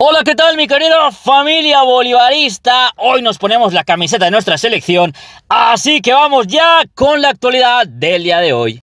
Hola, ¿qué tal mi querida familia bolivarista? Hoy nos ponemos la camiseta de nuestra selección, así que vamos ya con la actualidad del día de hoy.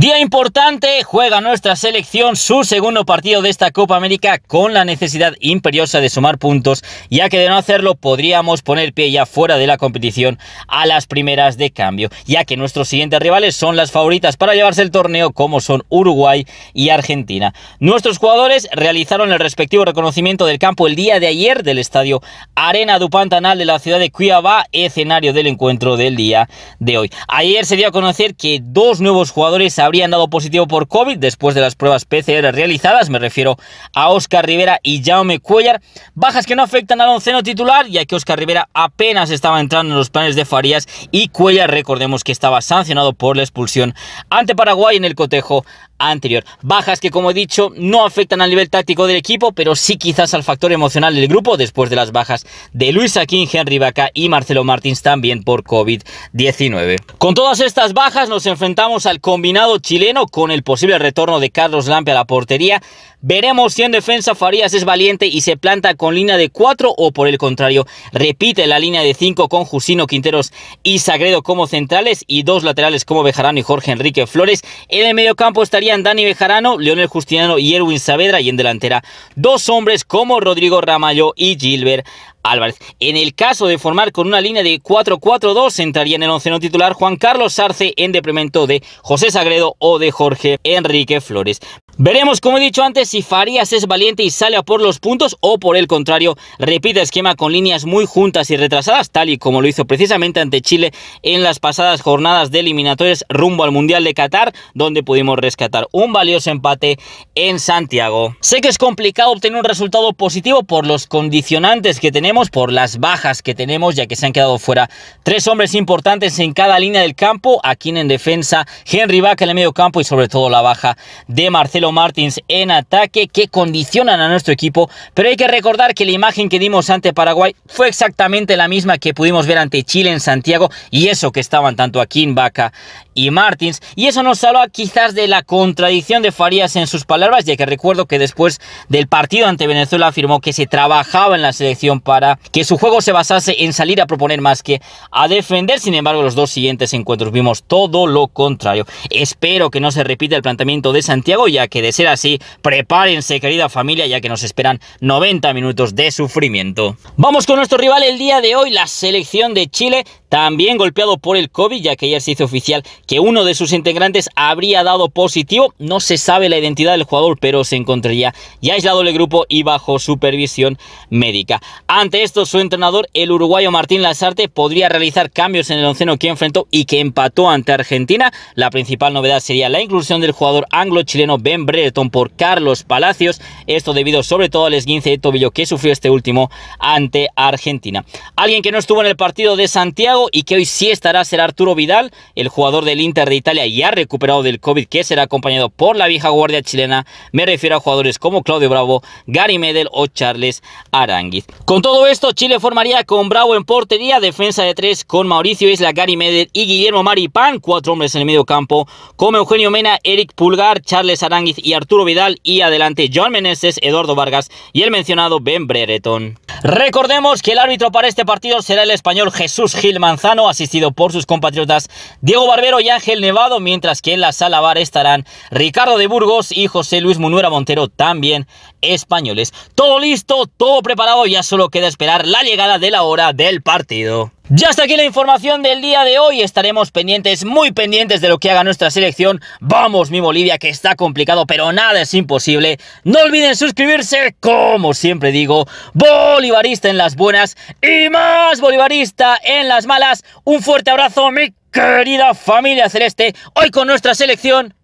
Día importante, juega nuestra selección su segundo partido de esta Copa América con la necesidad imperiosa de sumar puntos, ya que de no hacerlo podríamos poner pie ya fuera de la competición a las primeras de cambio, ya que nuestros siguientes rivales son las favoritas para llevarse el torneo como son Uruguay y Argentina. Nuestros jugadores realizaron el respectivo reconocimiento del campo el día de ayer del estadio Arena du Pantanal de la ciudad de Cuiabá, escenario del encuentro del día de hoy. Ayer se dio a conocer que dos nuevos jugadores habrían dado positivo por COVID después de las pruebas PCR realizadas, me refiero a Oscar Rivera y Jaume Cuellar, bajas que no afectan al onceno titular, ya que Oscar Rivera apenas estaba entrando en los planes de Farías y Cuellar, recordemos que estaba sancionado por la expulsión ante Paraguay en el cotejo anterior. Bajas que, como he dicho, no afectan al nivel táctico del equipo, pero sí quizás al factor emocional del grupo después de las bajas de Luis Aquín, Henry Vaca y Marcelo Martins también por COVID-19. Con todas estas bajas nos enfrentamos al combinado chileno con el posible retorno de Carlos Lampe a la portería. Veremos si en defensa Farías es valiente y se planta con línea de cuatro o por el contrario repite la línea de cinco con justino Quinteros y Sagredo como centrales y dos laterales como Bejarano y Jorge Enrique Flores. En el medio campo estarían Dani Bejarano, Leonel Justiniano y Erwin Saavedra y en delantera dos hombres como Rodrigo Ramallo y Gilbert Álvarez. En el caso de formar con una línea de 4-4-2, entraría en el onceno titular Juan Carlos Sarce en deplemento de José Sagredo o de Jorge Enrique Flores. Veremos, como he dicho antes, si Farías es valiente y sale a por los puntos o por el contrario, repite esquema con líneas muy juntas y retrasadas, tal y como lo hizo precisamente ante Chile en las pasadas jornadas de eliminatorias rumbo al Mundial de Qatar, donde pudimos rescatar un valioso empate en Santiago. Sé que es complicado obtener un resultado positivo por los condicionantes que tenemos, por las bajas que tenemos, ya que se han quedado fuera tres hombres importantes en cada línea del campo, aquí en defensa, Henry Vaca en el medio campo y sobre todo la baja de Marcelo Martins en ataque que condicionan a nuestro equipo, pero hay que recordar que la imagen que dimos ante Paraguay fue exactamente la misma que pudimos ver ante Chile en Santiago y eso que estaban tanto aquí en Vaca y Martins y eso nos salva quizás de la contradicción de Farías en sus palabras, ya que recuerdo que después del partido ante Venezuela afirmó que se trabajaba en la selección para que su juego se basase en salir a proponer más que a defender, sin embargo los dos siguientes encuentros vimos todo lo contrario. Espero que no se repita el planteamiento de Santiago, ya que de ser así, prepárense querida familia ya que nos esperan 90 minutos de sufrimiento. Vamos con nuestro rival el día de hoy, la selección de Chile, también golpeado por el COVID, ya que ayer se hizo oficial que uno de sus integrantes habría dado positivo. No se sabe la identidad del jugador, pero se encontraría ya aislado del grupo y bajo supervisión médica. Ante esto, su entrenador, el uruguayo Martín Lasarte podría realizar cambios en el onceno que enfrentó y que empató ante Argentina. La principal novedad sería la inclusión del jugador anglo-chileno Ben Bretton por Carlos Palacios. Esto debido sobre todo al esguince de tobillo que sufrió este último ante Argentina. Alguien que no estuvo en el partido de Santiago y que hoy sí estará será Arturo Vidal, el jugador del Inter de Italia ya recuperado del COVID que será acompañado por la vieja guardia chilena. Me refiero a jugadores como Claudio Bravo, Gary Medel o Charles Aranguiz. Con todo esto, Chile formaría con Bravo en portería, defensa de tres con Mauricio Isla, Gary Medel y Guillermo Maripán, cuatro hombres en el medio campo, como Eugenio Mena, Eric Pulgar, Charles Aranguiz y Arturo Vidal y adelante John Meneses, Eduardo Vargas y el mencionado Ben Brereton. Recordemos que el árbitro para este partido será el español Jesús Gilman asistido por sus compatriotas Diego Barbero y Ángel Nevado, mientras que en la sala bar estarán Ricardo de Burgos y José Luis Munuera Montero, también españoles. Todo listo, todo preparado, ya solo queda esperar la llegada de la hora del partido. Ya está aquí la información del día de hoy. Estaremos pendientes, muy pendientes de lo que haga nuestra selección. Vamos, mi Bolivia, que está complicado, pero nada es imposible. No olviden suscribirse, como siempre digo, bolivarista en las buenas y más bolivarista en las malas. Un fuerte abrazo, mi querida familia celeste. Hoy con nuestra selección.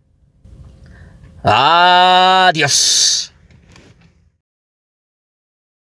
Adiós.